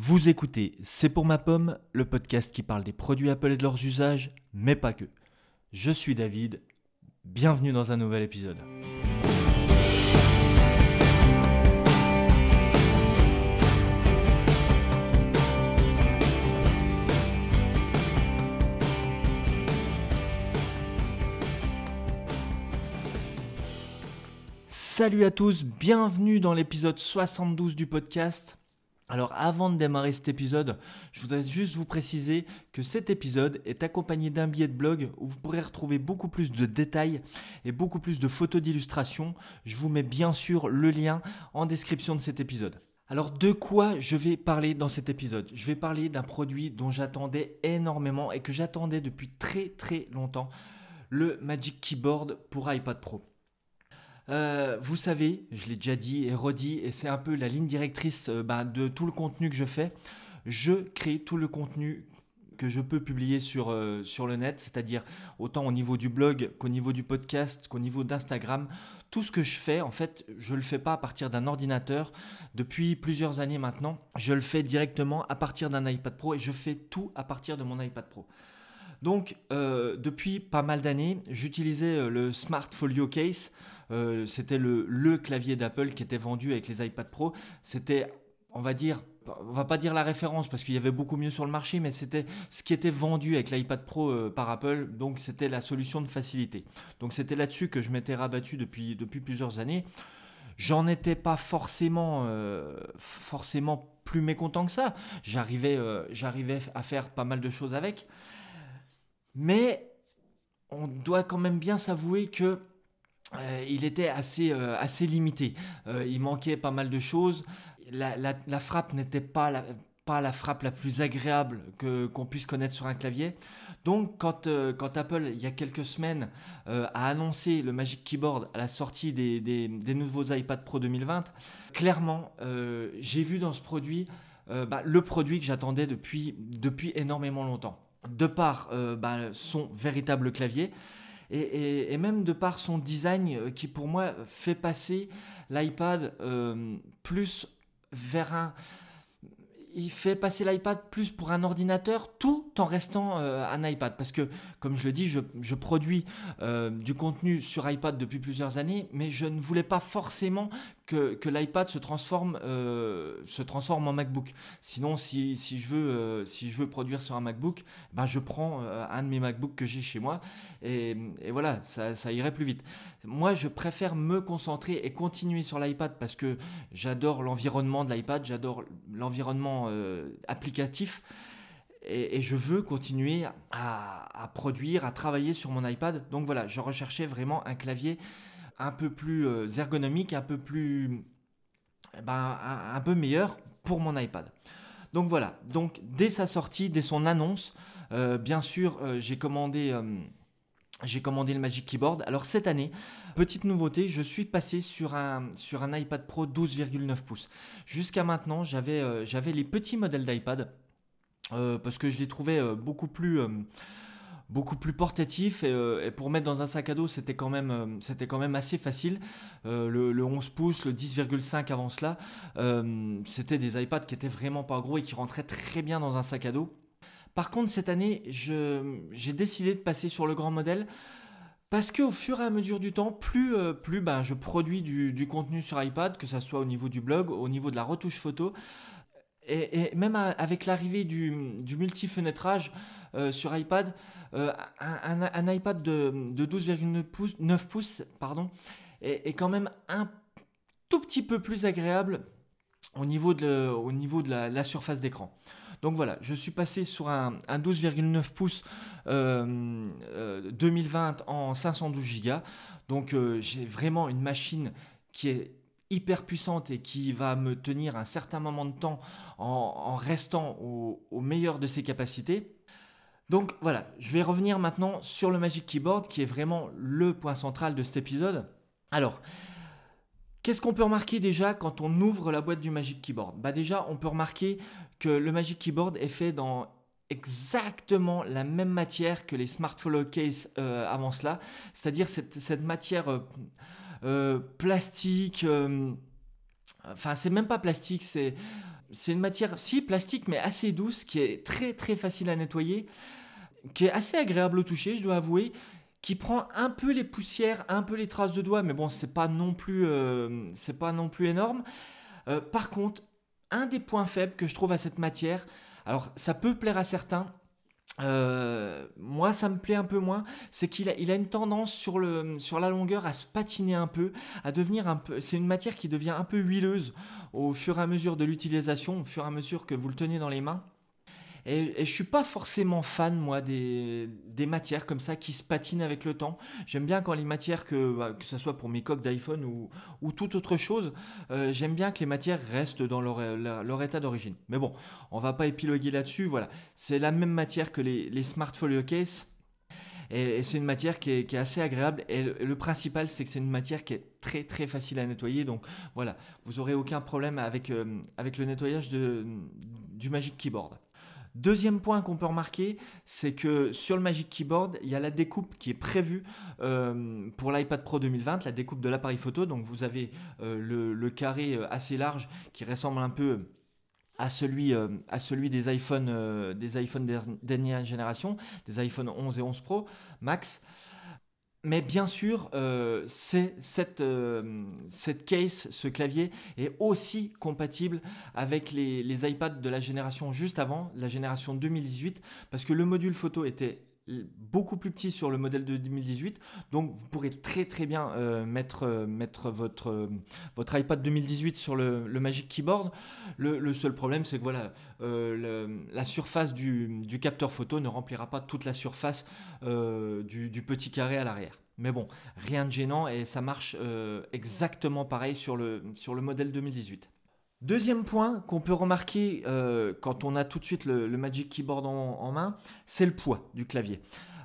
Vous écoutez C'est pour ma pomme, le podcast qui parle des produits Apple et de leurs usages, mais pas que. Je suis David, bienvenue dans un nouvel épisode. Salut à tous, bienvenue dans l'épisode 72 du podcast. Alors avant de démarrer cet épisode, je voudrais juste vous préciser que cet épisode est accompagné d'un billet de blog où vous pourrez retrouver beaucoup plus de détails et beaucoup plus de photos d'illustrations. Je vous mets bien sûr le lien en description de cet épisode. Alors de quoi je vais parler dans cet épisode Je vais parler d'un produit dont j'attendais énormément et que j'attendais depuis très très longtemps, le Magic Keyboard pour iPad Pro. Euh, vous savez, je l'ai déjà dit et redit, et c'est un peu la ligne directrice euh, bah, de tout le contenu que je fais. Je crée tout le contenu que je peux publier sur, euh, sur le net, c'est-à-dire autant au niveau du blog qu'au niveau du podcast, qu'au niveau d'Instagram. Tout ce que je fais, en fait, je ne le fais pas à partir d'un ordinateur. Depuis plusieurs années maintenant, je le fais directement à partir d'un iPad Pro et je fais tout à partir de mon iPad Pro. Donc, depuis pas mal d'années, j'utilisais le Smart Folio Case euh, c'était le, clavier d'Apple qui était vendu avec les iPad Pro. C'était, on va dire, on va pas dire la référence parce qu'il y avait beaucoup mieux sur le marché, mais c'était ce qui était vendu avec l'iPad Pro euh, par Apple, donc c'était la solution de facilité. Donc c'était là-dessus que je m'étais rabattu depuis, depuis plusieurs années. J'en étais pas forcément, euh, forcément plus mécontent que ça. J'arrivais, j'arrivais à faire pas mal de choses avec. Mais on doit quand même bien s'avouer que euh, il était assez, euh, limité. Euh, il manquait pas mal de choses. La, frappe n'était pas la, pas la frappe la plus agréable qu'on puisse connaître sur un clavier. Donc quand, Apple, il y a quelques semaines, a annoncé le Magic Keyboard à la sortie des, nouveaux iPad Pro 2020, clairement, j'ai vu dans ce produit bah, le produit que j'attendais depuis, énormément longtemps. De par bah, son véritable clavier, et, même de par son design euh, qui pour moi fait passer l'iPad euh, plus vers un... Il fait passer l'iPad plus pour un ordinateur tout en restant euh, un iPad. Parce que, comme je le dis, je, je produis du contenu sur iPad depuis plusieurs années, mais je ne voulais pas forcément que, l'iPad se transforme euh, se transforme en MacBook. Sinon, si, je veux euh, si je veux produire sur un MacBook, ben je prends euh, un de mes MacBooks que j'ai chez moi et, voilà, ça, irait plus vite. Moi, je préfère me concentrer et continuer sur l'iPad parce que j'adore l'environnement de l'iPad, j'adore l'environnement applicatif. Et, je veux continuer à, à produire, à travailler sur mon iPad. Donc voilà, je recherchais vraiment un clavier un peu plus euh, ergonomique, un peu plus. Eh ben, un, peu meilleur pour mon iPad. Donc voilà, donc dès sa sortie, dès son annonce, euh, bien sûr, euh, j'ai commandé. j'ai commandé le Magic Keyboard. Alors cette année, petite nouveauté, je suis passé sur un, sur un iPad Pro 12,9 pouces. Jusqu'à maintenant, j'avais les petits modèles d'iPad. parce que je les trouvais beaucoup plus, beaucoup plus portatif euh, et, pour mettre dans un sac à dos c'était quand même euh, c'était quand même assez facile euh, le, 11 pouces le 10,5 avant cela c'était des iPads qui étaient vraiment pas gros et qui rentraient très bien dans un sac à dos par contre cette année j'ai décidé de passer sur le grand modèle parce que au fur et à mesure du temps, plus, plus ben, je produis du, du, contenu sur iPad, que ce soit au niveau du blog, au niveau de la retouche photo, et, même avec l'arrivée du, du multi-fenêtrage euh, sur iPad, euh, un, iPad de, 12,9 pouces, 9 pouces pardon, est, quand même un tout petit peu plus agréable au niveau de, la, surface d'écran. Donc voilà, je suis passé sur un, 12,9 pouces 2020 euh, en 512 Go. Donc j'ai vraiment une machine qui est hyper puissante et qui va me tenir un certain moment de temps en, restant au, meilleur de ses capacités. Donc voilà, je vais revenir maintenant sur le Magic Keyboard qui est vraiment le point central de cet épisode. Alors, qu'est-ce qu'on peut remarquer déjà quand on ouvre la boîte du Magic Keyboard Bah déjà, on peut remarquer que le Magic Keyboard est fait dans exactement la même matière que les Smart Follow Case euh, avant cela, c'est-à-dire cette, matière euh, euh, plastique. Euh, enfin, c'est même pas plastique, c'est c'est une matière, si plastique, mais assez douce, qui est très très facile à nettoyer, qui est assez agréable au toucher, je dois avouer, qui prend un peu les poussières, un peu les traces de doigts, mais bon, c'est pas non plus, euh, c'est pas non plus énorme. par contre, un des points faibles que je trouve à cette matière, alors ça peut plaire à certains, euh, moi, ça me plaît un peu moins. C'est qu'il a, a une tendance sur, le, sur la longueur à se patiner un peu, à devenir un peu. C'est une matière qui devient un peu huileuse au fur et à mesure de l'utilisation, au fur et à mesure que vous le tenez dans les mains. Et, et, je suis pas forcément fan, moi, des, des, matières comme ça qui se patinent avec le temps. J'aime bien quand les matières, que, bah, que ce soit pour mes coques d'iPhone ou, ou toute autre chose, euh, j'aime bien que les matières restent dans leur, euh, leur, état d'origine. Mais bon, on va pas épiloguer là-dessus. Voilà, c'est la même matière que les, les Smart Folio Case. Et, c'est une matière qui est, qui est, assez agréable. Et le, principal, c'est que c'est une matière qui est très très facile à nettoyer. Donc voilà, vous aurez aucun problème avec, euh, avec le nettoyage de, du Magic Keyboard. Deuxième point qu'on peut remarquer, c'est que sur le Magic Keyboard, il y a la découpe qui est prévue euh, pour l'iPad Pro 2020, la découpe de l'appareil photo. Donc vous avez euh, le, carré euh, assez large qui ressemble un peu à celui, à celui des iPhone, des iPhone dernière génération, des iPhone 11 et 11 Pro Max mais bien sûr, euh, cette, euh, cette case, ce clavier, est aussi compatible avec les, les iPads de la génération juste avant, la génération 2018, parce que le module photo était beaucoup plus petit sur le modèle de 2018. Donc vous pourrez très très bien euh, euh, mettre, votre, euh, votre iPad 2018 sur le, Magic Keyboard. Le, seul problème c'est que voilà, la surface du, du, capteur photo ne remplira pas toute la surface du, du petit carré à l'arrière. Mais bon, rien de gênant et ça marche exactement pareil sur le, sur le modèle 2018. Deuxième point qu'on peut remarquer euh, quand on a tout de suite le, Magic Keyboard en, main, c'est le poids du clavier.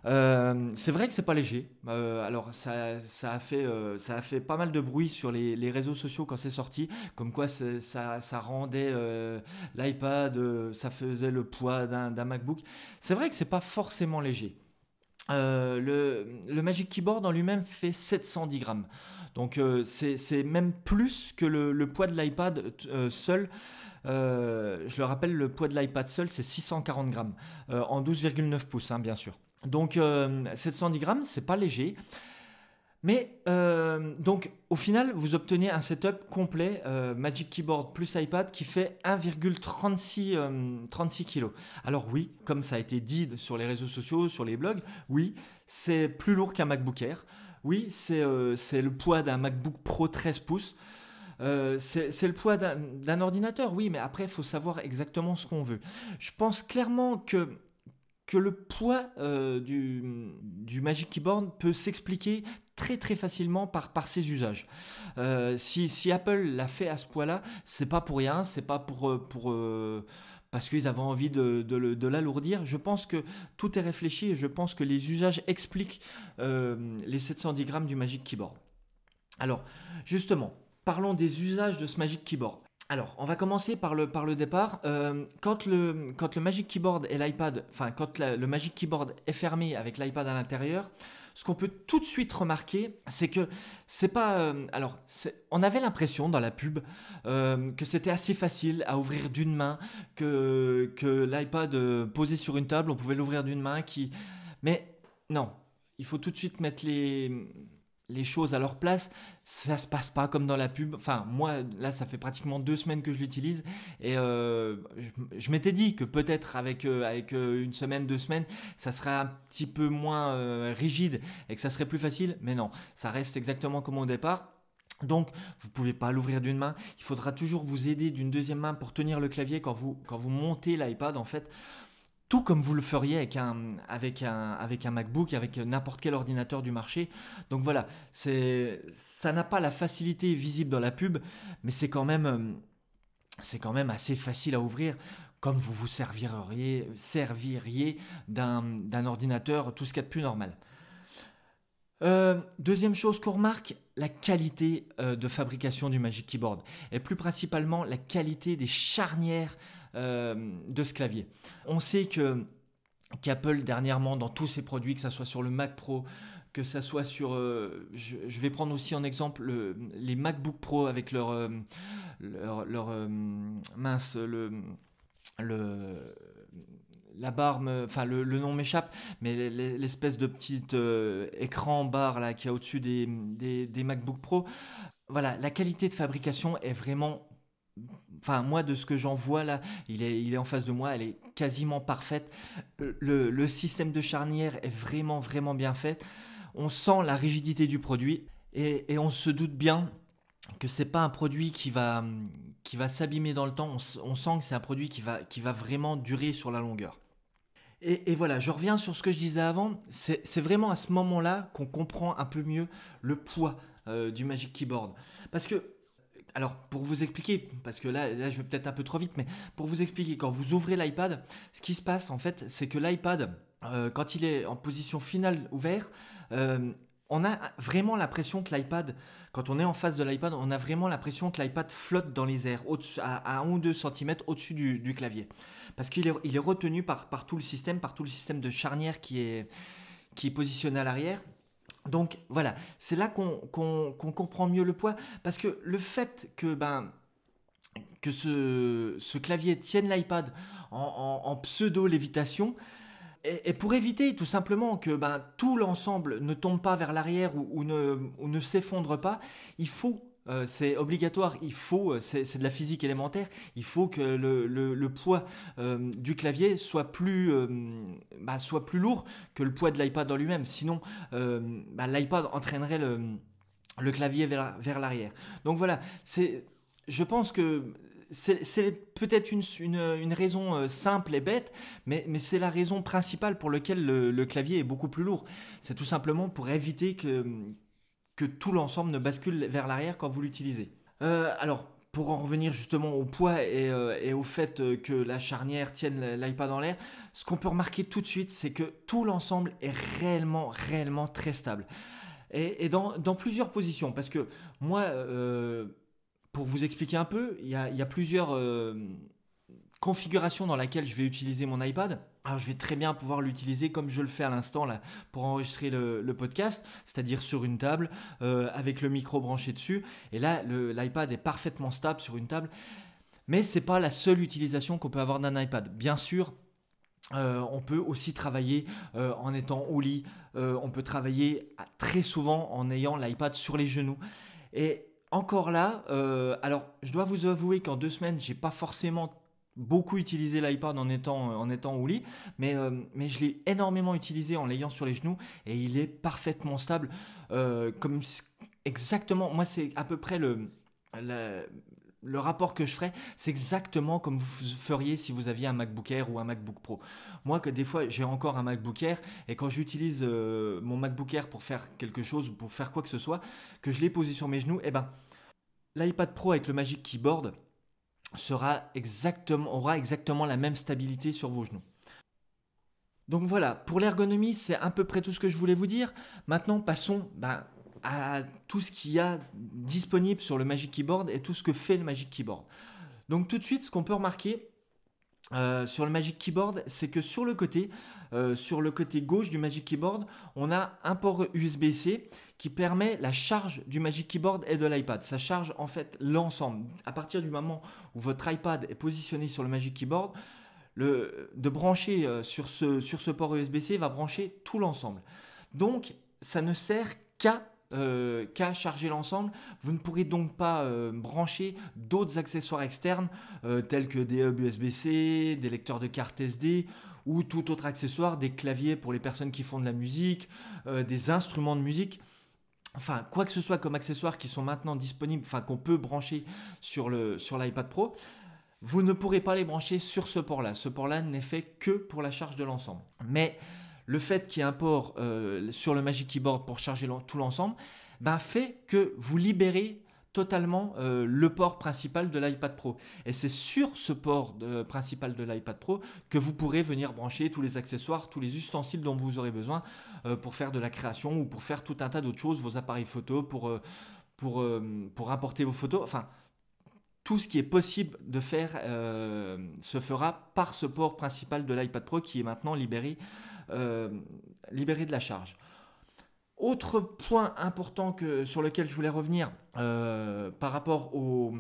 Euh, c'est vrai que c'est pas léger. Euh, alors ça, a fait, pas mal de bruit sur les, réseaux sociaux quand c'est sorti, comme quoi ça, ça rendait l'iPad, ça faisait le poids d'un MacBook. C'est vrai que c'est pas forcément léger. Euh, le, Magic Keyboard en lui-même fait 710 grammes. Donc euh, c'est même plus que le, poids de l'iPad euh, seul. je le rappelle, le poids de l'iPad seul, c'est 640 grammes, en 12,9 pouces, hein, bien sûr. Donc 710 grammes, c'est pas léger. Mais euh, donc au final, vous obtenez un setup complet euh, Magic Keyboard plus iPad qui fait 1,36 euh, kg. Alors oui, comme ça a été dit sur les réseaux sociaux, sur les blogs, oui, c'est plus lourd qu'un MacBook Air. Oui, c'est le poids d'un MacBook Pro 13 pouces. c'est le poids d'un ordinateur, oui, mais après, il faut savoir exactement ce qu'on veut. Je pense clairement que que le poids euh, du, Magic Keyboard peut s'expliquer très très facilement par, ses usages. Euh, si, Apple l'a fait à ce poids-là, c'est pas pour rien, c'est pas pour, euh, pour parce qu'ils avaient envie de, de l'alourdir. Je pense que tout est réfléchi et je pense que les usages expliquent les 710 grammes du Magic Keyboard. Alors, justement, parlons des usages de ce Magic Keyboard. Alors, on va commencer par le, par le départ. Euh, quand, le, quand le Magic Keyboard et l'iPad, enfin, quand le Magic Keyboard est fermé avec l'iPad à l'intérieur, ce qu'on peut tout de suite remarquer, c'est que c'est pas. Euh, alors, on avait l'impression dans la pub euh, que c'était assez facile à ouvrir d'une main, que, que l'iPad posé sur une table, on pouvait l'ouvrir d'une main. Qui... Mais non, il faut tout de suite mettre les les choses à leur place, ça se passe pas comme dans la pub. Enfin, moi, là, ça fait pratiquement deux semaines que je l'utilise et euh, je, m'étais dit que peut-être avec, euh, avec euh, une semaine, deux semaines, ça serait un petit peu moins rigide et que ça serait plus facile, mais non, ça reste exactement comme au départ. Donc, vous ne pouvez pas l'ouvrir d'une main. Il faudra toujours vous aider d'une deuxième main pour tenir le clavier quand quand vous montez l'iPad. En fait, comme vous le feriez avec un, avec un, avec un MacBook, avec n'importe quel ordinateur du marché. Donc voilà, c'est ça n'a pas la facilité visible dans la pub, mais c'est quand même... Euh, c'est quand même assez facile à ouvrir comme vous vous serviriez, serviriez d'un ordinateur, tout ce qu'il y a de plus normal. Euh, deuxième chose qu'on remarque, la qualité euh, de fabrication du Magic Keyboard, et plus principalement la qualité des charnières euh, de ce clavier. On sait que Apple dernièrement dans tous ses produits, que ce soit sur le Mac Pro, que ça soit sur... Euh, je, vais prendre aussi en exemple les MacBook Pro avec leur... Euh, leur, mince, le... le la barre, enfin le, nom m'échappe, mais l'espèce de petit écran barre là qui a au-dessus des MacBook Pro. Voilà, la qualité de fabrication est vraiment enfin moi de ce que j'en vois là, il est, il est en face de moi, elle est quasiment parfaite. Le, système de charnière est vraiment vraiment bien fait. On sent la rigidité du produit et, on se doute bien que c'est pas un produit qui va, qui va s'abîmer dans le temps. On, sent que c'est un produit qui va, qui va vraiment durer sur la longueur. Et, voilà, je reviens sur ce que je disais avant. C'est vraiment à ce moment-là qu'on comprend un peu mieux le poids euh, du Magic Keyboard. Parce que alors pour vous expliquer, parce que là, je vais peut-être un peu trop vite, mais pour vous expliquer, quand vous ouvrez l'iPad, ce qui se passe en fait, c'est que l'iPad, euh, quand il est en position finale ouvert, euh, on a vraiment l'impression que l'iPad, quand on est en face de l'iPad, on a vraiment l'impression que l'iPad flotte dans les airs, à, 1 ou 2 cm au-dessus du, clavier. Parce qu'il est, retenu par, tout le système, par tout le système de charnière qui est, qui est positionné à l'arrière. Donc voilà, c'est là qu'on comprend mieux le poids, parce que le fait que ben que ce, clavier tienne l'iPad en, pseudo-lévitation, et, pour éviter tout simplement que ben, tout l'ensemble ne tombe pas vers l'arrière ou, ne, ou ne s'effondre pas, il faut euh, c'est obligatoire, il faut, euh, c'est de la physique élémentaire, il faut que le, poids euh, du clavier soit plus, bah, soit plus lourd que le poids de l'iPad en lui-même. Sinon, bah, l'iPad entraînerait le, clavier vers l'arrière. Donc voilà, je pense que c'est peut-être une, raison simple et bête, mais, c'est la raison principale pour laquelle le, clavier est beaucoup plus lourd. C'est tout simplement pour éviter que, que tout l'ensemble ne bascule vers l'arrière quand vous l'utilisez. Euh, alors, pour en revenir justement au poids et, euh, au fait euh, que la charnière tienne l'iPad en l'air, ce qu'on peut remarquer tout de suite, c'est que tout l'ensemble est réellement, réellement très stable. Et, dans, plusieurs positions, parce que moi, pour vous expliquer un peu, il y, y a, plusieurs configurations dans lesquelles je vais utiliser mon iPad alors ah, je vais très bien pouvoir l'utiliser comme je le fais à l'instant là pour enregistrer le, podcast, c'est-à-dire sur une table euh, avec le micro branché dessus. Et là, l'iPad est parfaitement stable sur une table. Mais ce n'est pas la seule utilisation qu'on peut avoir d'un iPad. Bien sûr, euh, on peut aussi travailler euh, en étant au lit. on peut travailler très souvent en ayant l'iPad sur les genoux. Et encore là, alors je dois vous avouer qu'en deux semaines, j'ai pas forcément beaucoup utilisé l'iPad en étant, euh, en étant au lit, mais, euh, mais je l'ai énormément utilisé en l'ayant sur les genoux et il est parfaitement stable. Euh, comme exactement, moi c'est à peu près le, le, rapport que je ferais, c'est exactement comme vous feriez si vous aviez un MacBook Air ou un MacBook Pro. Moi, que des fois, j'ai encore un MacBook Air et quand j'utilise mon MacBook Air pour faire quelque chose pour faire quoi que ce soit, que je l'ai posé sur mes genoux, et eh ben l'iPad Pro avec le Magic Keyboard, aura exactement la même stabilité sur vos genoux. Donc voilà, pour l'ergonomie, c'est à peu près tout ce que je voulais vous dire. Maintenant, passons ben, à tout ce qu'il y a disponible sur le Magic Keyboard et tout ce que fait le Magic Keyboard. Donc tout de suite, ce qu'on peut remarquer euh, sur le Magic Keyboard, c'est que sur le côté, euh, sur le côté gauche du Magic Keyboard, on a un port USB-C qui permet la charge du Magic Keyboard et de l'iPad. Ça charge en fait l'ensemble. À partir du moment où votre iPad est positionné sur le Magic Keyboard, de brancher euh, sur ce, sur ce port USB-C va brancher tout l'ensemble. Donc ça ne sert qu'à euh, charger l'ensemble. Vous ne pourrez donc pas euh, brancher d'autres accessoires externes tels que des hubs USB-C, des lecteurs de cartes SD ou tout autre accessoire, des claviers pour les personnes qui font de la musique, des instruments de musique enfin quoi que ce soit comme accessoires qui sont maintenant disponibles, enfin qu'on peut brancher sur le sur l'iPad Pro, vous ne pourrez pas les brancher sur ce port-là. Ce port-là n'est fait que pour la charge de l'ensemble. Mais le fait qu'il y ait un port euh, sur le Magic Keyboard pour charger tout l'ensemble, ben fait que vous libérez totalement euh, le port principal de l'iPad Pro. Et c'est sur ce port euh, principal de l'iPad Pro que vous pourrez venir brancher tous les accessoires, tous les ustensiles dont vous aurez besoin euh, pour faire de la création ou pour faire tout un tas d'autres choses, vos appareils photo, pour, apporter pour, vos photos. Enfin, tout ce qui est possible de faire se fera par ce port principal de l'iPad Pro qui est maintenant libéré, libéré de la charge. Autre point important que, sur lequel je voulais revenir euh, par rapport au,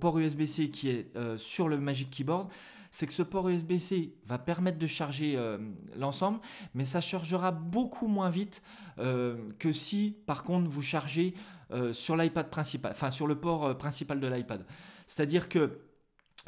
port USB-C qui est euh, sur le Magic Keyboard, c'est que ce port USB-C va permettre de charger euh, l'ensemble, mais ça chargera beaucoup moins vite que si par contre vous chargez sur l'iPad principal, enfin sur le port principal de l'iPad. C'est-à-dire que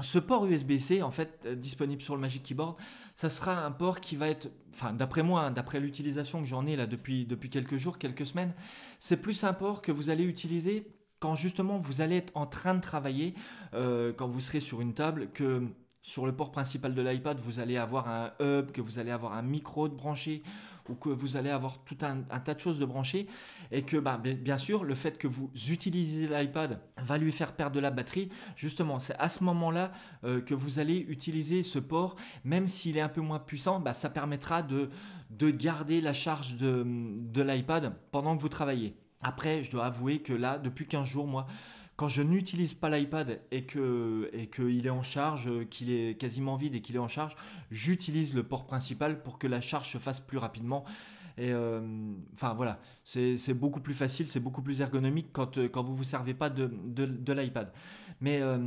ce port USB-C, en fait, euh, disponible sur le Magic Keyboard, ça sera un port qui va être, enfin, d'après moi, hein, d'après l'utilisation que j'en ai là depuis, depuis quelques jours, quelques semaines, c'est plus un port que vous allez utiliser quand justement vous allez être en train de travailler, euh, quand vous serez sur une table, que sur le port principal de l'iPad, vous allez avoir un hub, que vous allez avoir un micro de branché, ou que vous allez avoir tout un, tas de choses de brancher et que bah, bien sûr le fait que vous utilisez l'iPad va lui faire perdre de la batterie. Justement, c'est à ce moment-là euh, que vous allez utiliser ce port, même s'il est un peu moins puissant, bah, ça permettra de, garder la charge de, de l'iPad pendant que vous travaillez. Après, je dois avouer que là, depuis 15 jours, moi, quand je n'utilise pas l'iPad et que et qu'il est en charge, qu'il est quasiment vide et qu'il est en charge, j'utilise le port principal pour que la charge se fasse plus rapidement. Et euh, enfin voilà, c'est beaucoup plus facile, c'est beaucoup plus ergonomique quand, euh, quand vous ne vous servez pas de, de, l'iPad. Mais, euh,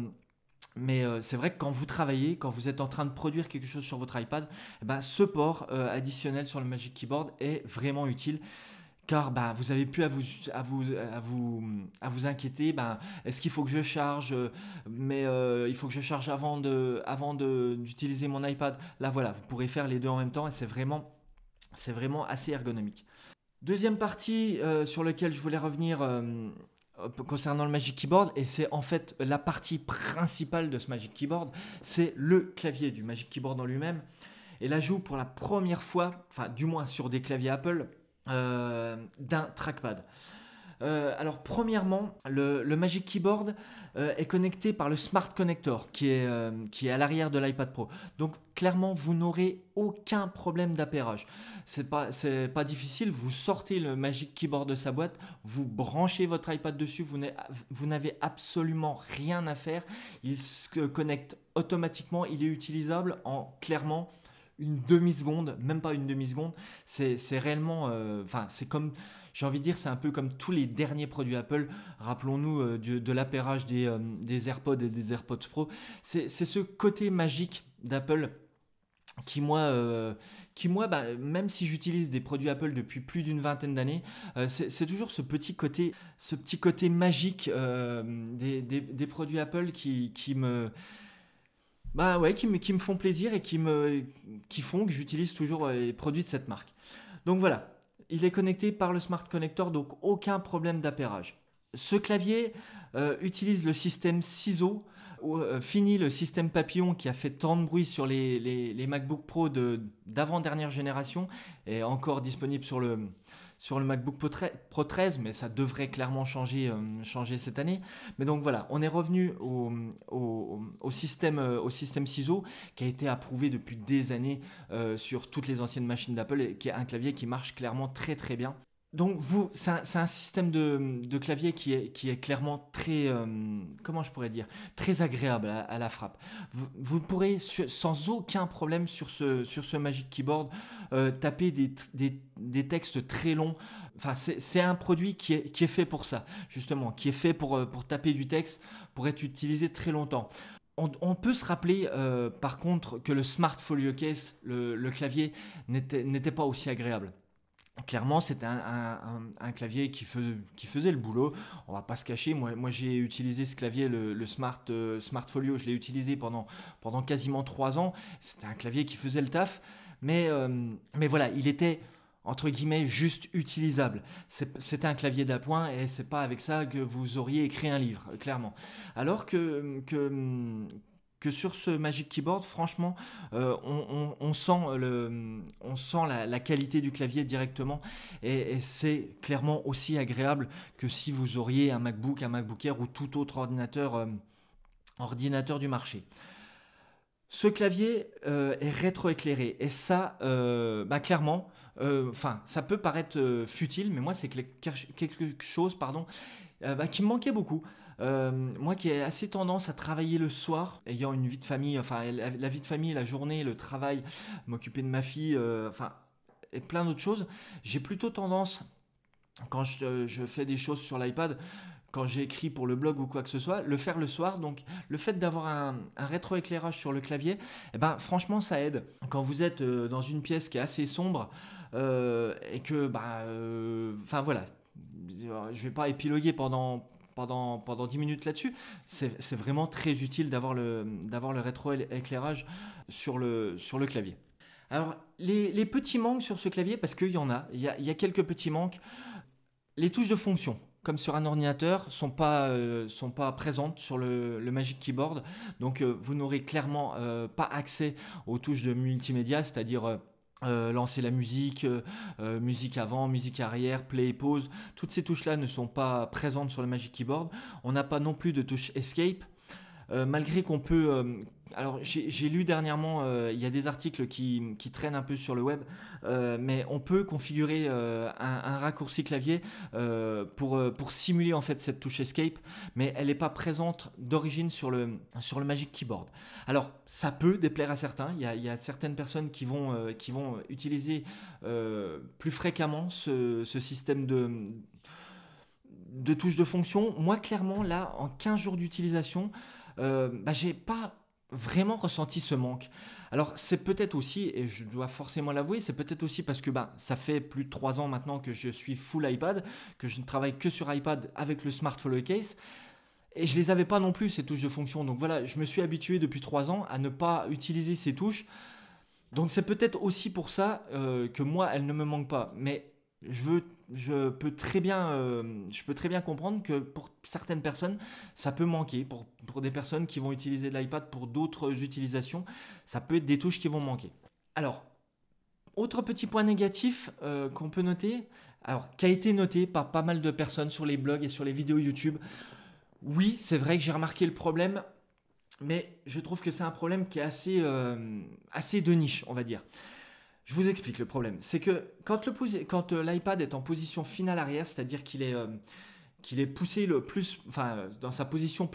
mais c'est vrai que quand vous travaillez, quand vous êtes en train de produire quelque chose sur votre iPad, eh ben, ce port additionnel sur le Magic Keyboard est vraiment utile car bah, vous avez pu à vous, à vous, vous, à vous inquiéter, ben est-ce qu'il faut que je charge, euh, mais euh, il faut que je charge avant de, avant d'utiliser mon iPad. Là voilà, vous pourrez faire les deux en même temps et c'est vraiment, c'est vraiment assez ergonomique. Deuxième partie euh, sur laquelle je voulais revenir concernant le Magic Keyboard, et c'est en fait la partie principale de ce Magic Keyboard, c'est le clavier du Magic Keyboard en lui-même. Et là joue pour la première fois, enfin du moins sur des claviers Apple, euh, d'un trackpad. Euh, alors premièrement, le, Magic Keyboard euh, est connecté par le Smart Connector qui est, qui est à l'arrière de l'iPad Pro. Donc clairement, vous n'aurez aucun problème d'appairage. C'est pas, pas difficile, vous sortez le Magic Keyboard de sa boîte, vous branchez votre iPad dessus, vous n'avez absolument rien à faire. Il se connecte automatiquement, il est utilisable en clairement une demi-seconde, même pas une demi-seconde. C'est réellement. Euh, enfin, c'est comme. J'ai envie de dire, c'est un peu comme tous les derniers produits Apple. Rappelons-nous euh, de, de euh, des, AirPods et des AirPods Pro. C'est ce côté magique d'Apple qui moi, qui moi bah, même si j'utilise des produits Apple depuis plus d'une vingtaine d'années, c'est toujours ce petit côté, ce petit côté magique des, produits Apple qui, qui me bah ouais, qui me, font plaisir et qui, me, qui font que j'utilise toujours euh, les produits de cette marque. Donc voilà, il est connecté par le Smart Connector, donc aucun problème d'appairage. Ce clavier euh, utilise le système CISO, euh, fini le système papillon qui a fait tant de bruit sur les, les MacBook Pro d'avant-dernière génération, et encore disponible sur le, sur le MacBook Pro 13, mais ça devrait clairement changer, euh, changer cette année. Mais donc voilà, on est revenu au, système, euh, au système ciseaux qui a été approuvé depuis des années euh, sur toutes les anciennes machines d'Apple et qui est un clavier qui marche clairement très très bien. Donc vous, c'est un, système de, clavier qui est, clairement très, euh, comment je pourrais dire, très agréable à, la frappe. Vous, pourrez sans aucun problème sur ce, sur ce Magic Keyboard euh, taper des, textes très longs. Enfin, c'est un produit qui est, fait pour ça, justement, qui est fait pour, euh, taper du texte, pour être utilisé très longtemps. On, peut se rappeler par contre que le Smart Folio Case, le clavier, n'était pas aussi agréable clairement, c'était un, clavier qui, qui, faisait le boulot. On va pas se cacher. Moi, j'ai utilisé ce clavier, le, euh, Smart Folio. Je l'ai utilisé pendant, pendant quasiment trois ans. C'était un clavier qui faisait le taf. Mais, euh, mais voilà, il était entre guillemets juste utilisable. C'était un clavier d'appoint et c'est pas avec ça que vous auriez écrit un livre, clairement. Alors que, que que sur ce Magic Keyboard, franchement, euh, on, sent, le, on sent la, qualité du clavier directement et, c'est clairement aussi agréable que si vous auriez un MacBook, un MacBook Air ou tout autre ordinateur, euh, ordinateur du marché. Ce clavier euh, est rétroéclairé et ça, bah clairement, enfin, ça peut paraître futile, mais moi c'est quelque chose, pardon, bah, qui me manquait beaucoup. Euh, moi qui ai assez tendance à travailler le soir, ayant une vie de famille, enfin la, vie de famille, la journée, le travail, m'occuper de ma fille, euh, enfin et plein d'autres choses, j'ai plutôt tendance, quand euh, je, fais des choses sur l'iPad, quand j'ai écrit pour le blog ou quoi que ce soit, le faire le soir. Donc le fait d'avoir un, rétroéclairage sur le clavier, eh ben, franchement ça aide. Quand vous êtes dans une pièce qui est assez sombre et que, bah, enfin voilà, je vais pas épiloguer pendant pendant, pendant 10 minutes là-dessus. C'est vraiment très utile d'avoir le, le rétro-éclairage sur le, sur le clavier. Alors, les, les, petits manques sur ce clavier, parce qu'il y en a, il y, a, quelques petits manques. Les touches de fonction, comme sur un ordinateur, sont pas, euh, sont pas présentes sur le, Magic Keyboard. Donc, euh, vous n'aurez clairement euh, pas accès aux touches de multimédia, c'est-à-dire euh, lancer la musique, euh, euh, musique avant, musique arrière, play et pause, toutes ces touches-là ne sont pas présentes sur le Magic Keyboard. On n'a pas non plus de touche escape. malgré qu'on peut alors j'ai lu dernièrement, euh, il y a des articles qui, traînent un peu sur le web, euh, mais on peut configurer euh, un, raccourci clavier pour, simuler en fait cette touche Escape, mais elle n'est pas présente d'origine sur le, sur le Magic Keyboard. Alors ça peut déplaire à certains, il y a, certaines personnes qui vont, qui vont utiliser plus fréquemment ce, système de de touches de fonction. Moi, clairement, là, en 15 jours d'utilisation, bah, j'ai pas vraiment ressenti ce manque. Alors c'est peut-être aussi, et je dois forcément l'avouer, c'est peut-être aussi parce que ben, ça fait plus de 3 ans maintenant que je suis full iPad, que je ne travaille que sur iPad avec le Smart Follow Case. Et je les avais pas non plus ces touches de fonction. Donc voilà, je me suis habitué depuis 3 ans à ne pas utiliser ces touches. Donc c'est peut-être aussi pour ça euh, que moi, elles ne me manquent pas. Mais je, peux très bien, euh, je peux très bien comprendre que pour certaines personnes, ça peut manquer. Pour, des personnes qui vont utiliser l'iPad pour d'autres utilisations, ça peut être des touches qui vont manquer. Alors, autre petit point négatif euh, qu'on peut noter, alors qui a été noté par pas mal de personnes sur les blogs et sur les vidéos YouTube. Oui, c'est vrai que j'ai remarqué le problème, mais je trouve que c'est un problème qui est assez, euh, assez de niche, on va dire. Je vous explique le problème. C'est que quand euh, l'iPad est en position finale arrière, c'est-à-dire qu'il est, euh, qu'il est poussé le plus, enfin, euh, dans sa position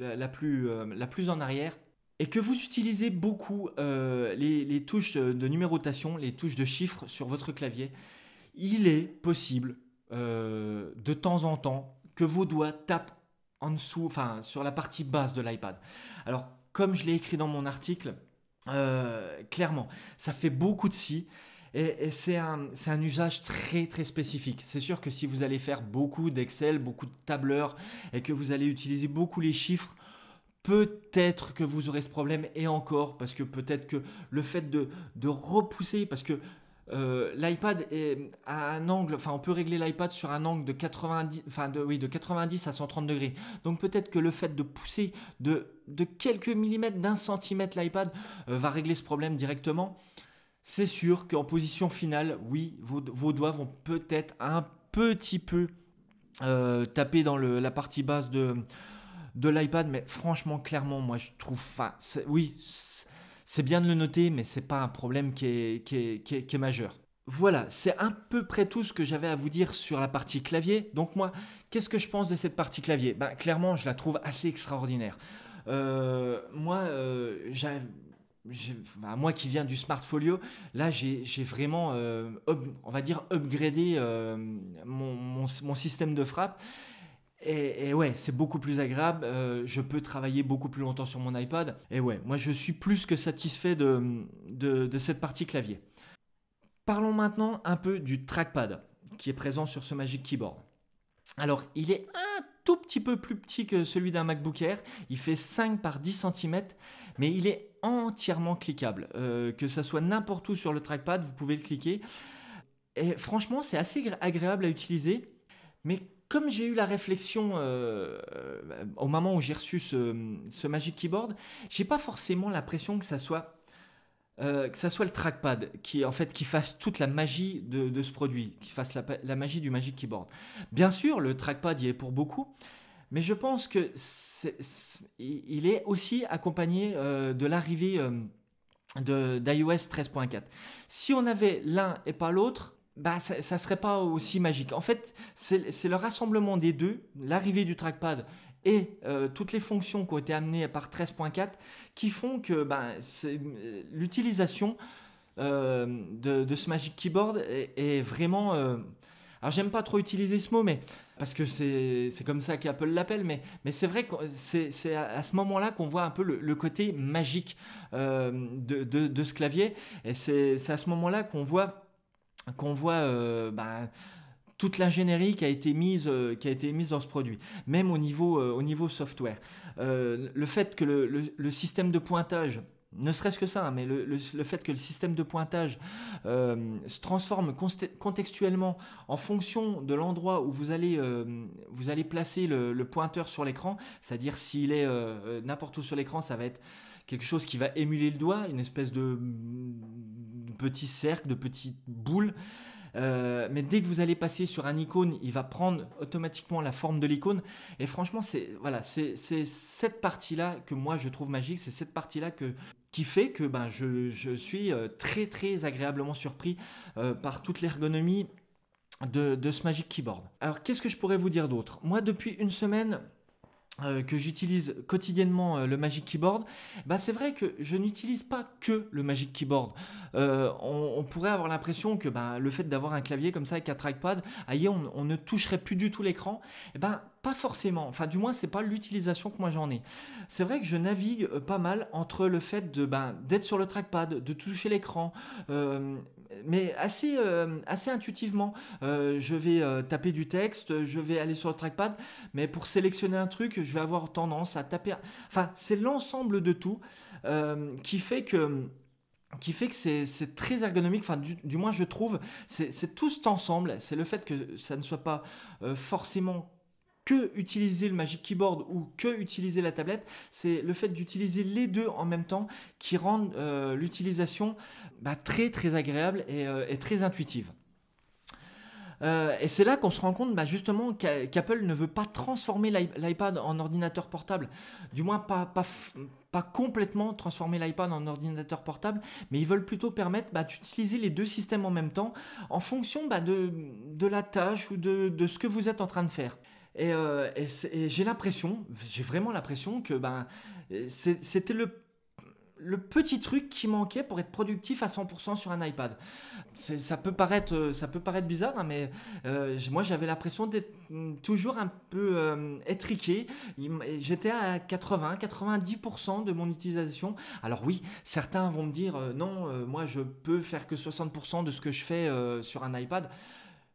la, plus, la plus en arrière, et que vous utilisez beaucoup les, les, touches de numérotation, les touches de chiffres sur votre clavier, il est possible de temps en temps que vos doigts tapent en dessous, enfin, sur la partie basse de l'iPad. Alors, comme je l'ai écrit dans mon article, euh, clairement, ça fait beaucoup de si. Et, c'est un, usage très très spécifique. C'est sûr que si vous allez faire beaucoup d'Excel, beaucoup de tableurs, et que vous allez utiliser beaucoup les chiffres, peut-être que vous aurez ce problème, et encore, parce que peut-être que le fait de repousser, parce que euh, L'iPad l'iPad a un angle, enfin on peut régler l'iPad sur un angle de 90, enfin de, oui, de 90 à 130 degrés. Donc peut-être que le fait de pousser de, quelques millimètres, d'un centimètre l'iPad euh, va régler ce problème directement. C'est sûr qu'en position finale, oui, vos, doigts vont peut-être un petit peu euh, taper dans la partie basse de, de l'iPad, mais franchement, clairement, moi je trouve, enfin, oui, c'est bien de le noter, mais c'est pas un problème qui est, majeur. Voilà, c'est à peu près tout ce que j'avais à vous dire sur la partie clavier. Donc moi, qu'est-ce que je pense de cette partie clavier ben, Clairement, je la trouve assez extraordinaire. Euh, moi, euh, moi qui viens du smartfolio, là j'ai vraiment, euh, on va dire, upgradé mon, mon, système de frappe. Et, ouais, c'est beaucoup plus agréable. Euh, je peux travailler beaucoup plus longtemps sur mon iPad. Et ouais, moi je suis plus que satisfait de, de, cette partie clavier. Parlons maintenant un peu du trackpad qui est présent sur ce Magic Keyboard. Alors, il est un tout petit peu plus petit que celui d'un MacBook Air. Il fait 5 par 10 cm, mais il est entièrement cliquable. Euh, que ça soit n'importe où sur le trackpad, vous pouvez le cliquer. Et franchement, c'est assez agréable à utiliser. Mais comme j'ai eu la réflexion euh, euh, au moment où j'ai reçu ce, Magic Keyboard, j'ai pas forcément l'impression que ça soit euh, que ça soit le trackpad qui en fait qui fasse toute la magie de, ce produit, qui fasse la, magie du Magic Keyboard. Bien sûr, le trackpad y est pour beaucoup, mais je pense que est, il est aussi accompagné de l'arrivée d'iOS 13.4. Si on avait l'un et pas l'autre, bah, ça, ne serait pas aussi magique. En fait, c'est le rassemblement des deux, l'arrivée du trackpad et euh, toutes les fonctions qui ont été amenées par 13.4 qui font que bah, l'utilisation euh, de, ce Magic Keyboard est, vraiment... Euh, alors j'aime pas trop utiliser ce mot, mais parce que c'est comme ça qu'Apple l'appelle, mais, mais c'est vrai que c'est à ce moment-là qu'on voit un peu le, côté magique de, ce clavier, et c'est à ce moment-là qu'on voit qu'on voit euh, bah, toute l'ingénierie qui a été mise euh, qui a été mise dans ce produit même au niveau euh, au niveau software le fait que le, système de pointage ne serait-ce que ça, hein, mais le, fait que le système de pointage se transforme contextuellement en fonction de l'endroit où vous allez, vous allez placer le, pointeur sur l'écran, c'est-à-dire s'il est n'importe où sur l'écran, ça va être quelque chose qui va émuler le doigt, une espèce de petit cercle, de petite boule. Euh, mais dès que vous allez passer sur un icône, il va prendre automatiquement la forme de l'icône. Et franchement, c'est voilà, c'est cette partie-là que moi je trouve magique. C'est cette partie-là que qui fait que ben je, suis euh, très très agréablement surpris euh, par toute l'ergonomie de, de, ce Magic Keyboard. Alors qu'est-ce que je pourrais vous dire d'autre Moi, depuis une semaine, euh, que j'utilise quotidiennement euh, le Magic Keyboard, bah c'est vrai que je n'utilise pas que le Magic Keyboard. Euh, on, pourrait avoir l'impression que bah, le fait d'avoir un clavier comme ça avec un trackpad, ailleurs on, ne toucherait plus du tout l'écran. Et eh ben pas forcément. Enfin, du moins, c'est pas l'utilisation que moi j'en ai. C'est vrai que je navigue pas mal entre le fait de bah, d'être sur le trackpad, de toucher l'écran, mais assez, euh, assez intuitivement. Euh, je vais euh, taper du texte, je vais aller sur le trackpad, mais pour sélectionner un truc, je vais avoir tendance à taper. Enfin, c'est l'ensemble de tout qui fait que qui fait que c'est très ergonomique, enfin du, moins je trouve, c'est tout cet ensemble, c'est le fait que ça ne soit pas forcément que utiliser le Magic Keyboard ou que utiliser la tablette, c'est le fait d'utiliser les deux en même temps qui rend euh, l'utilisation bah, très très agréable et, euh, très intuitive. Euh, et c'est là qu'on se rend compte bah, justement qu'Apple ne veut pas transformer l'iPad en ordinateur portable, du moins pas, complètement transformer l'iPad en ordinateur portable, mais ils veulent plutôt permettre bah, d'utiliser les deux systèmes en même temps en fonction de, la tâche ou de ce que vous êtes en train de faire. Euh, et, j'ai l'impression, j'ai vraiment l'impression que ben, euh, c'était le petit truc qui manquait pour être productif à 100% sur un iPad. Ça peut, paraître, euh, ça peut paraître bizarre, hein, mais moi j'avais l'impression d'être hum, toujours un peu étriqué. J'étais à 80-90% de mon utilisation. Alors oui, certains vont me dire non, moi je peux faire que 60% de ce que je fais sur un iPad.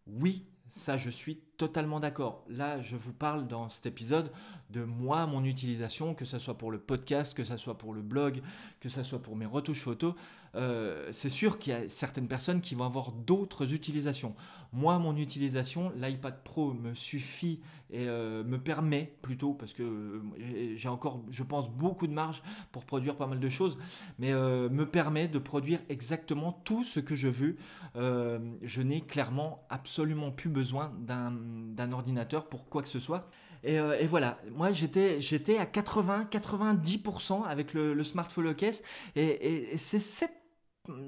Oui, ça, je suis totalement d'accord. Là, je vous parle dans cet épisode de moi, mon utilisation, que ce soit pour le podcast, que ce soit pour le blog, que ce soit pour mes retouches photos. Euh, c'est sûr qu'il y a certaines personnes qui vont avoir d'autres utilisations. Moi, mon utilisation, l'iPad Pro me suffit et euh, me permet plutôt, parce que euh, j'ai encore, je pense, beaucoup de marge pour produire pas mal de choses, mais me permet de produire exactement tout ce que je veux. je n'ai clairement absolument plus besoin d'un ordinateur pour quoi que ce soit. Et, voilà, moi j'étais j'étais à 80-90% avec le, smartphone Case et c'est cette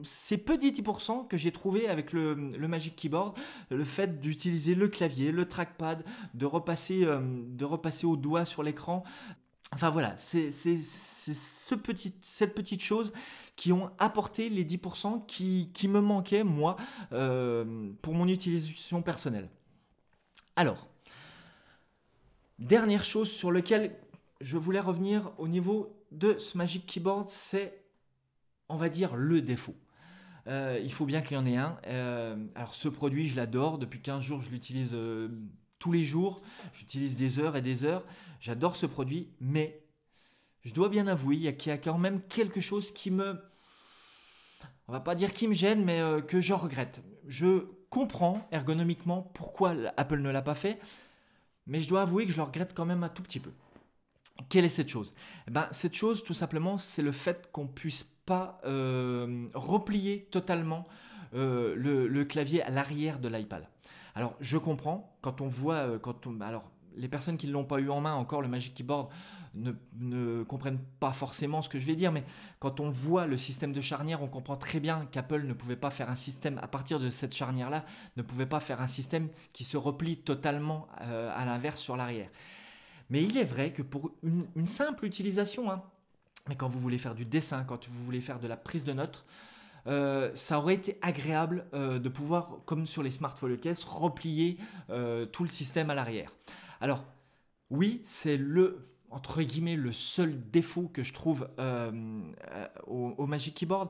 ces petits 10% que j'ai trouvé avec le, Magic Keyboard, le fait d'utiliser le clavier, le trackpad, de repasser, euh, de repasser au doigt sur l'écran. Enfin voilà, c'est cette petite chose qui ont apporté les 10% qui, me manquaient, moi, euh, pour mon utilisation personnelle. Alors, dernière chose sur laquelle je voulais revenir au niveau de ce Magic Keyboard, c'est on va dire, le défaut. Euh, il faut bien qu'il y en ait un. Euh, alors ce produit, je l'adore. Depuis 15 jours, je l'utilise euh, tous les jours. J'utilise des heures et des heures. J'adore ce produit, mais je dois bien avouer qu'il y a quand même quelque chose qui me... On va pas dire qui me gêne, mais que je regrette. Je comprends ergonomiquement pourquoi Apple ne l'a pas fait, mais je dois avouer que je le regrette quand même un tout petit peu. Quelle est cette chose eh ben, Cette chose, tout simplement, c'est le fait qu'on ne puisse pas euh, replier totalement euh, le, clavier à l'arrière de l'iPad. Alors, je comprends, quand on voit, euh, quand on, alors, les personnes qui ne l'ont pas eu en main encore, le Magic Keyboard, ne, comprennent pas forcément ce que je vais dire, mais quand on voit le système de charnière, on comprend très bien qu'Apple ne pouvait pas faire un système, à partir de cette charnière-là, ne pouvait pas faire un système qui se replie totalement à l'inverse sur l'arrière. Mais il est vrai que pour une, simple utilisation, hein, mais quand vous voulez faire du dessin, quand vous voulez faire de la prise de notes, euh, ça aurait été agréable euh, de pouvoir, comme sur les smartphones caisse, replier euh, tout le système à l'arrière. Alors, oui, c'est le entre guillemets le seul défaut que je trouve au Magic Keyboard,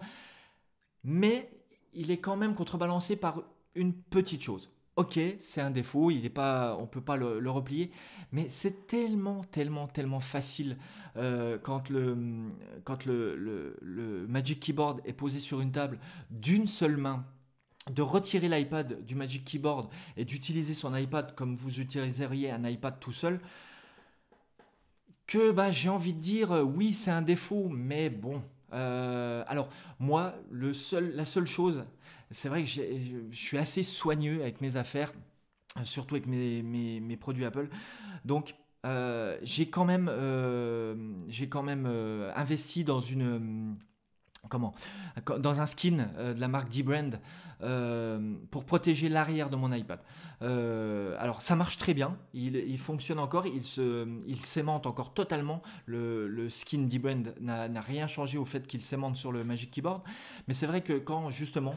mais il est quand même contrebalancé par une petite chose ok, c'est un défaut, il est pas, on ne peut pas le, replier, mais c'est tellement, tellement, tellement facile euh, quand, le, quand le, Magic Keyboard est posé sur une table d'une seule main de retirer l'iPad du Magic Keyboard et d'utiliser son iPad comme vous utiliseriez un iPad tout seul, que bah, j'ai envie de dire euh, oui c'est un défaut, mais bon, euh, alors moi, le seul, la seule chose c'est vrai que je suis assez soigneux avec mes affaires, surtout avec mes, produits Apple. Donc, euh, j'ai quand même, euh, quand même euh, investi dans une, comment dans un skin euh, de la marque Dbrand euh, pour protéger l'arrière de mon iPad. Euh, alors ça marche très bien, il, fonctionne encore, il, se, encore totalement. Le, skin Dbrand n'a rien changé au fait qu'il s'aimante sur le Magic Keyboard. Mais c'est vrai que quand justement,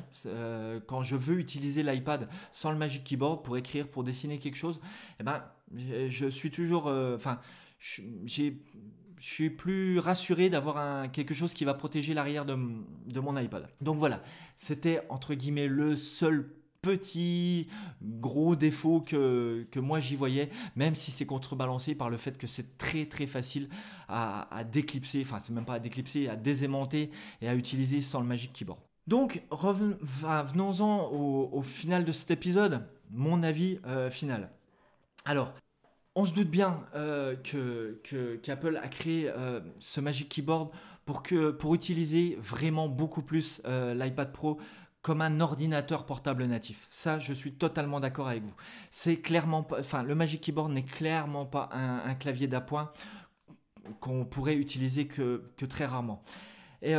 quand je veux utiliser l'iPad sans le Magic Keyboard pour écrire, pour dessiner quelque chose, eh ben, je, je suis toujours... Enfin, j'ai je suis plus rassuré d'avoir quelque chose qui va protéger l'arrière de, mon iPad. Donc voilà, c'était entre guillemets le seul petit gros défaut que, que moi j'y voyais, même si c'est contrebalancé par le fait que c'est très très facile à, déclipser, enfin c'est même pas à déclipser, à désaimanter et à utiliser sans le Magic Keyboard. Donc revenons en au, final de cet épisode, mon avis euh, final. Alors, on se doute bien euh, que, Apple qu'Apple a créé euh, ce Magic Keyboard pour, que, pour utiliser vraiment beaucoup plus euh, l'iPad Pro comme un ordinateur portable natif. Ça, je suis totalement d'accord avec vous. C'est clairement enfin, le Magic Keyboard n'est clairement pas un, clavier d'appoint qu'on pourrait utiliser que, que très rarement. Et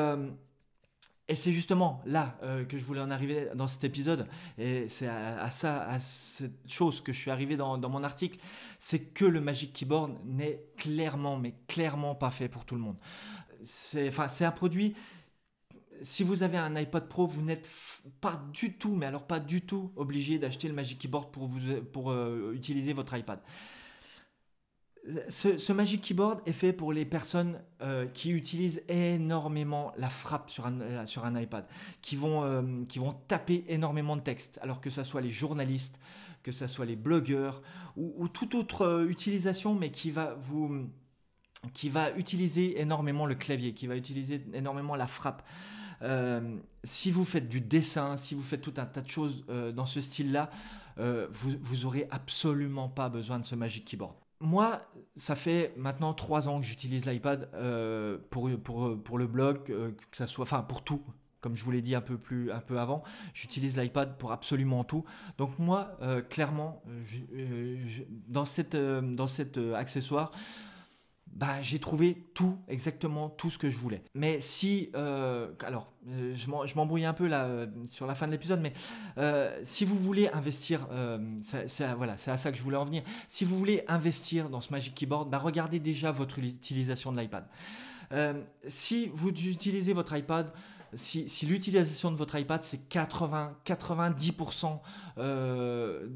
et c'est justement là euh, que je voulais en arriver dans cet épisode, et c'est à, ça, à cette chose que je suis arrivé dans, mon article, c'est que le Magic Keyboard n'est clairement, mais clairement pas fait pour tout le monde. C'est un produit, si vous avez un iPad Pro, vous n'êtes pas du tout, mais alors pas du tout obligé d'acheter le Magic Keyboard pour, vous, euh, utiliser votre iPad ce, Magic Keyboard est fait pour les personnes euh, qui utilisent énormément la frappe sur un, euh, iPad, euh, qui vont, taper énormément de texte, alors que ce soit les journalistes, que ce soit les blogueurs ou, toute autre utilisation, mais qui va utiliser énormément le clavier, qui va utiliser énormément la frappe. si vous faites du dessin, si vous faites tout un tas de choses dans ce style-là, vous, vous absolument pas besoin de ce Magic Keyboard moi, ça fait maintenant trois ans que j'utilise l'iPad euh, pour, pour, le blog, euh, que ça soit, enfin pour tout. Comme je vous l'ai dit un peu plus un peu avant, j'utilise l'iPad pour absolument tout. Donc moi, euh, clairement, dans cette dans cet accessoire, bah, j'ai trouvé tout, exactement tout ce que je voulais. Mais si, euh, alors, euh, je m'embrouille un peu là euh, sur la fin de l'épisode, mais si vous voulez investir, c'est à ça que je voulais en venir. Si vous voulez investir dans ce Magic Keyboard, bah, regardez déjà votre utilisation de l'iPad. si vous utilisez votre iPad, si, si l'utilisation de votre iPad c'est 80-90%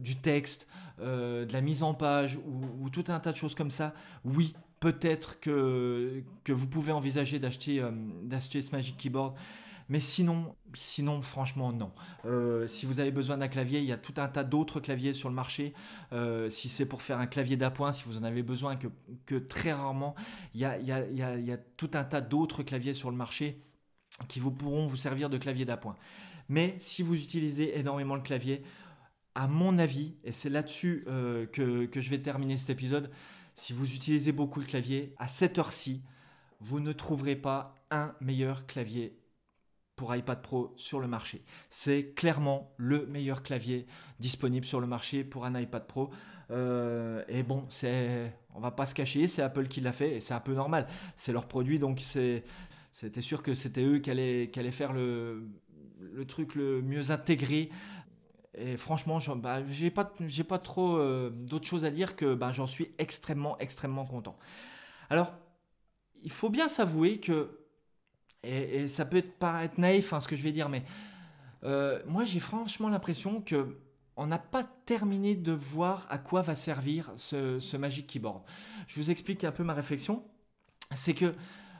du texte, de la mise en page ou, tout un tas de choses comme ça, oui, peut-être que, que vous pouvez envisager euh, d'acheter ce Magic Keyboard. Mais sinon, sinon franchement non. Euh, si vous avez besoin d'un clavier, il y a tout un tas d'autres claviers sur le marché. Euh, si c'est pour faire un clavier d'appoint, si vous en avez besoin, que, très rarement, il y a, tout un tas d'autres claviers sur le marché qui vous pourront vous servir de clavier d'appoint. Mais si vous utilisez énormément le clavier, à mon avis, et c'est là-dessus que, que, je vais terminer cet épisode, si vous utilisez beaucoup le clavier, à cette heure-ci, vous ne trouverez pas un meilleur clavier pour iPad Pro sur le marché. C'est clairement le meilleur clavier disponible sur le marché pour un iPad Pro. Euh, et bon, c'est, on va pas se cacher, c'est Apple qui l'a fait et c'est un peu normal. C'est leur produit, donc c'était sûr que c'était eux qui allaient, faire le, le truc le mieux intégré et franchement, bah, j'ai n'ai pas, pas trop euh, d'autres choses à dire que bah, j'en suis extrêmement, extrêmement content. Alors, il faut bien s'avouer que, et, ça peut paraître naïf hein, ce que je vais dire, mais euh, moi j'ai franchement l'impression que on n'a pas terminé de voir à quoi va servir ce, ce Magic Keyboard. Je vous explique un peu ma réflexion. C'est que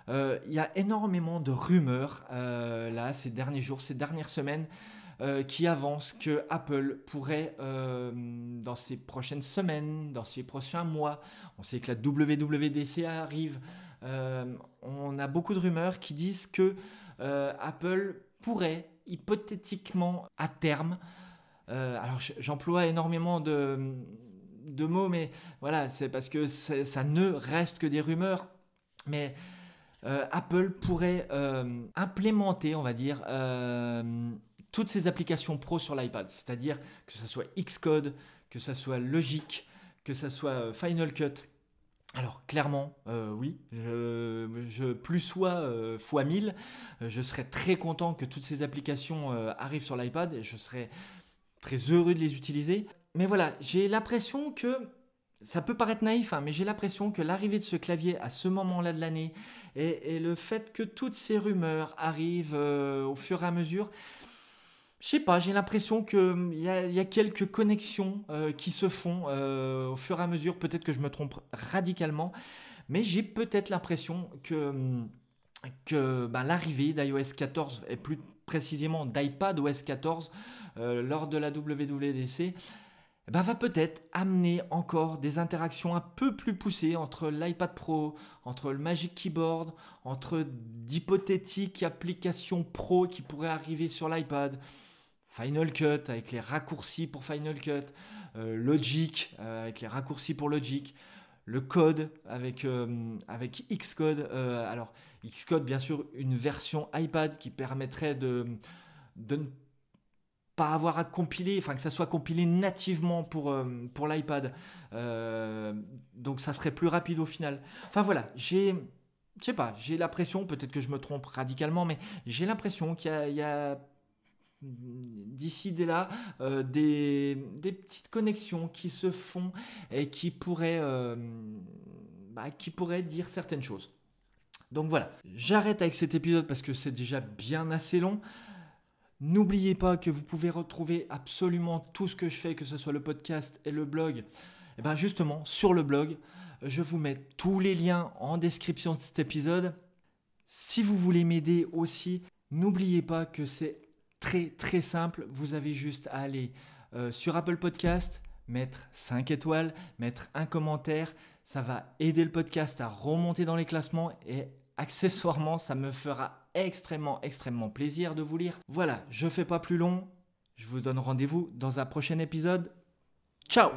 euh, il y a énormément de rumeurs là ces derniers jours, ces dernières semaines. Euh, qui avancent que Apple pourrait, euh, dans ces prochaines semaines, dans ces prochains mois, on sait que la WWDC arrive, euh, on a beaucoup de rumeurs qui disent que Apple pourrait hypothétiquement à terme, alors j'emploie énormément de, mots, mais voilà, c'est parce que ça ne reste que des rumeurs, mais Apple pourrait implémenter, on va dire, toutes ces applications pro sur l'iPad, c'est-à-dire que ce soit Xcode, que ce soit Logic, que ce soit euh, Final Cut. Alors clairement, euh, oui, je, plus soit x euh, fois 1000, je serais très content que toutes ces applications arrivent sur l'iPad et je serais très heureux de les utiliser. Mais voilà, j'ai l'impression que ça peut paraître naïf, hein, mais j'ai l'impression que l'arrivée de ce clavier à ce moment-là de l'année et, le fait que toutes ces rumeurs arrivent au fur et à mesure, je sais pas, j'ai l'impression qu'il hum, y, a, y a quelques connexions euh, qui se font euh, au fur et à mesure. Peut-être que je me trompe radicalement, mais j'ai peut-être l'impression que, hum, que ben, l'arrivée d'iOS 14 et plus précisément d'iPad OS 14 euh, lors de la WWDC ben, va peut-être amener encore des interactions un peu plus poussées entre l'iPad Pro, entre le Magic Keyboard, entre d'hypothétiques applications pro qui pourraient arriver sur l'iPad. Final Cut avec les raccourcis pour Final Cut, euh, Logic euh, avec les raccourcis pour Logic, le code avec, euh, avec Xcode. alors Xcode bien sûr une version iPad qui permettrait de, ne pas avoir à compiler, enfin que ça soit compilé nativement pour, pour l'iPad. donc ça serait plus rapide au final. Enfin voilà, j'ai... Je sais pas, j'ai l'impression, peut-être que je me trompe radicalement, mais j'ai l'impression qu'il y a d'ici dès là euh, des, petites connexions qui se font et qui pourraient, euh, bah, qui pourraient dire certaines choses. Donc voilà, j'arrête avec cet épisode parce que c'est déjà bien assez long. N'oubliez pas que vous pouvez retrouver absolument tout ce que je fais, que ce soit le podcast et le blog. Et bien justement, sur le blog, je vous mets tous les liens en description de cet épisode. Si vous voulez m'aider aussi, n'oubliez pas que c'est très très simple. Vous avez juste à aller euh, sur Apple Podcast, mettre 5 étoiles, mettre un commentaire. Ça va aider le podcast à remonter dans les classements et accessoirement, ça me fera extrêmement extrêmement plaisir de vous lire. Voilà, je fais pas plus long. Je vous donne rendez-vous dans un prochain épisode. Ciao